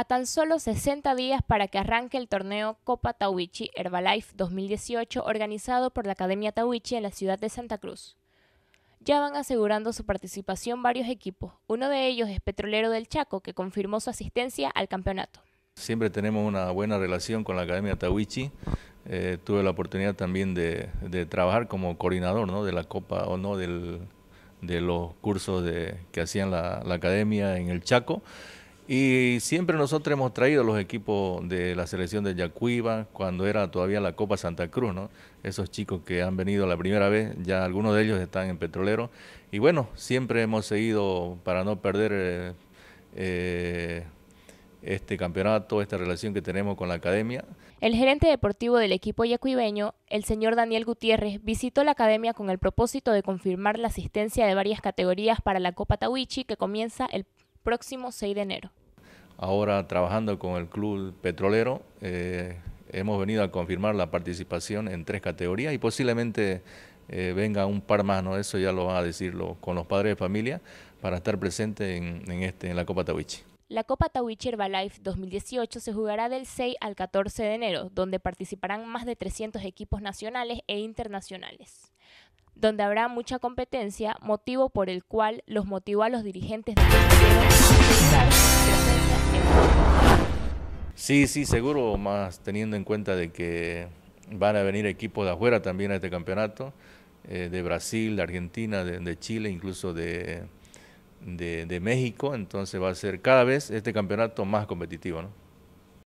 a tan solo 60 días para que arranque el torneo Copa Tawichi Herbalife 2018 organizado por la Academia Tawichi en la ciudad de Santa Cruz. Ya van asegurando su participación varios equipos. Uno de ellos es Petrolero del Chaco, que confirmó su asistencia al campeonato. Siempre tenemos una buena relación con la Academia Tawichi. Eh, tuve la oportunidad también de, trabajar como coordinador ¿no? de la Copa o no del, de los cursos de, que hacían la, la academia en el Chaco y siempre nosotros hemos traído los equipos de la selección de Yacuiba, cuando era todavía la Copa Santa Cruz, ¿no? Esos chicos que han venido la primera vez, ya algunos de ellos están en Petrolero. Y bueno, siempre hemos seguido para no perder eh, eh, este campeonato, esta relación que tenemos con la academia. El gerente deportivo del equipo yacuibeño, el señor Daniel Gutiérrez, visitó la academia con el propósito de confirmar la asistencia de varias categorías para la Copa Tawichi que comienza el próximo 6 de enero. Ahora trabajando con el Club Petrolero, eh, hemos venido a confirmar la participación en tres categorías y posiblemente eh, venga un par más, ¿no? Eso ya lo van a decirlo con los padres de familia para estar presente en, este, la Copa Tawichi. La Copa Tawichi Herbalife 2018 se jugará del 6 al 14 de enero, donde participarán más de 300 equipos nacionales e internacionales, donde habrá mucha competencia, motivo por el cual los motivó a los dirigentes de la Sí, sí, seguro, más teniendo en cuenta de que van a venir equipos de afuera también a este campeonato, eh, de Brasil, de Argentina, de, Chile, incluso de, de México, entonces va a ser cada vez este campeonato más competitivo, ¿no?